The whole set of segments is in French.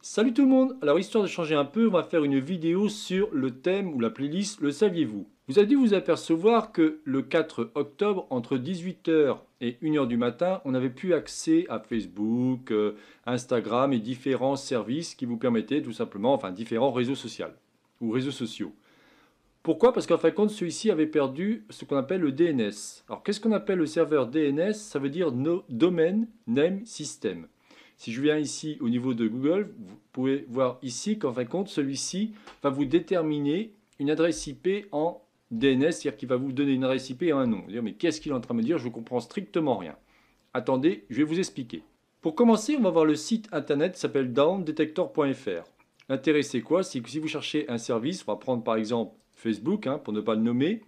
Salut tout le monde Alors histoire de changer un peu, on va faire une vidéo sur le thème ou la playlist Le saviez-vous Vous avez dû vous apercevoir que le 4 octobre, entre 18h et 1h du matin, on avait plus accès à Facebook, euh, Instagram et différents services qui vous permettaient tout simplement, enfin différents réseaux sociaux ou réseaux sociaux. Pourquoi Parce qu'en fin de compte, celui-ci avait perdu ce qu'on appelle le DNS. Alors qu'est-ce qu'on appelle le serveur DNS Ça veut dire no Domain Name System. Si je viens ici au niveau de Google, vous pouvez voir ici qu'en fin de compte, celui-ci va vous déterminer une adresse IP en DNS, c'est-à-dire qu'il va vous donner une adresse IP et un nom. dire, mais qu'est-ce qu'il est en train de me dire Je ne comprends strictement rien. Attendez, je vais vous expliquer. Pour commencer, on va voir le site internet qui s'appelle downdetector.fr. L'intérêt, c'est quoi C'est que si vous cherchez un service, on va prendre par exemple Facebook, hein, pour ne pas le nommer,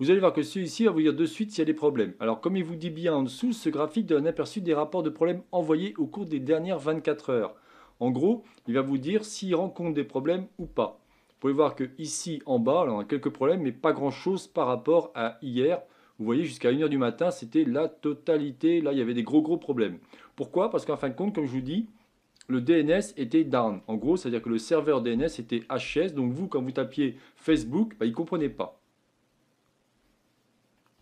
vous allez voir que celui-ci va vous dire de suite s'il y a des problèmes. Alors comme il vous dit bien en dessous, ce graphique donne un aperçu des rapports de problèmes envoyés au cours des dernières 24 heures. En gros, il va vous dire s'il rencontre des problèmes ou pas. Vous pouvez voir que ici en bas, on a quelques problèmes, mais pas grand-chose par rapport à hier. Vous voyez, jusqu'à 1h du matin, c'était la totalité. Là, il y avait des gros gros problèmes. Pourquoi Parce qu'en fin de compte, comme je vous dis, le DNS était down. En gros, c'est-à-dire que le serveur DNS était HS. Donc vous, quand vous tapiez Facebook, bah, il ne comprenait pas.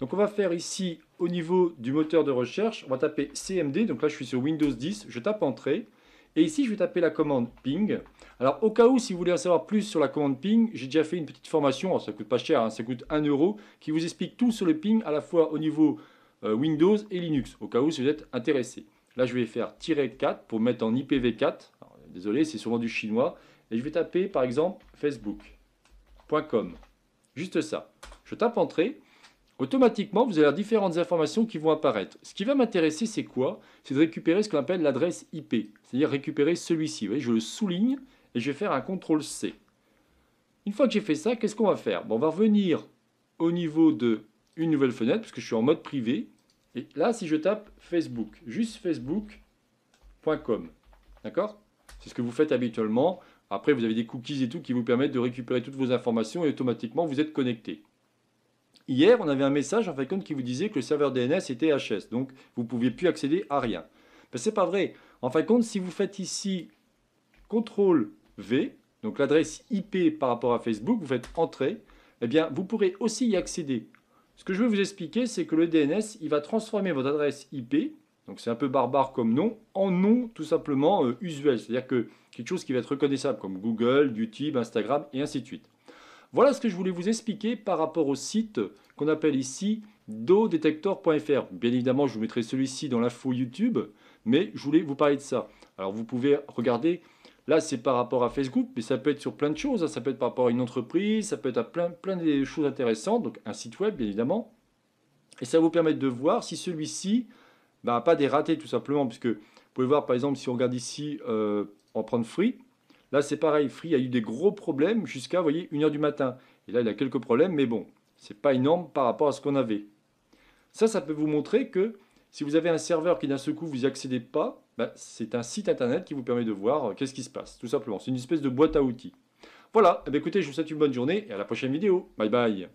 Donc on va faire ici, au niveau du moteur de recherche, on va taper CMD, donc là je suis sur Windows 10, je tape Entrée, et ici je vais taper la commande ping. Alors au cas où, si vous voulez en savoir plus sur la commande ping, j'ai déjà fait une petite formation, ça coûte pas cher, hein, ça coûte 1 euro, qui vous explique tout sur le ping, à la fois au niveau euh, Windows et Linux, au cas où si vous êtes intéressé. Là je vais faire "-4", pour mettre en IPv4, désolé c'est souvent du chinois, et je vais taper par exemple facebook.com, juste ça. Je tape Entrée, Automatiquement, vous avoir différentes informations qui vont apparaître. Ce qui va m'intéresser, c'est quoi C'est de récupérer ce qu'on appelle l'adresse IP, c'est-à-dire récupérer celui-ci. Je le souligne et je vais faire un CTRL-C. Une fois que j'ai fait ça, qu'est-ce qu'on va faire bon, On va revenir au niveau de une nouvelle fenêtre, puisque je suis en mode privé. Et là, si je tape Facebook, juste facebook.com, d'accord C'est ce que vous faites habituellement. Après, vous avez des cookies et tout qui vous permettent de récupérer toutes vos informations et automatiquement, vous êtes connecté. Hier, on avait un message en compte, qui vous disait que le serveur DNS était HS, donc vous ne pouviez plus accéder à rien. ce ben, c'est pas vrai. En fin de compte, si vous faites ici CTRL V, donc l'adresse IP par rapport à Facebook, vous faites Entrée, eh bien, vous pourrez aussi y accéder. Ce que je veux vous expliquer, c'est que le DNS, il va transformer votre adresse IP, donc c'est un peu barbare comme nom, en nom tout simplement euh, usuel, c'est-à-dire que quelque chose qui va être reconnaissable, comme Google, YouTube, Instagram, et ainsi de suite. Voilà ce que je voulais vous expliquer par rapport au site qu'on appelle ici dodetector.fr. Bien évidemment, je vous mettrai celui-ci dans l'info YouTube, mais je voulais vous parler de ça. Alors vous pouvez regarder, là c'est par rapport à Facebook, mais ça peut être sur plein de choses, hein. ça peut être par rapport à une entreprise, ça peut être à plein, plein de choses intéressantes, donc un site web bien évidemment. Et ça vous permet de voir si celui-ci n'a ben, pas des ratés tout simplement, puisque vous pouvez voir par exemple si on regarde ici, en euh, on prendre Free, Là, c'est pareil. Free a eu des gros problèmes jusqu'à, vous voyez, 1h du matin. Et là, il a quelques problèmes, mais bon, ce n'est pas énorme par rapport à ce qu'on avait. Ça, ça peut vous montrer que si vous avez un serveur qui d'un seul coup vous n'y accédez pas, ben, c'est un site internet qui vous permet de voir euh, qu'est-ce qui se passe, tout simplement. C'est une espèce de boîte à outils. Voilà, eh ben, écoutez, je vous souhaite une bonne journée et à la prochaine vidéo. Bye bye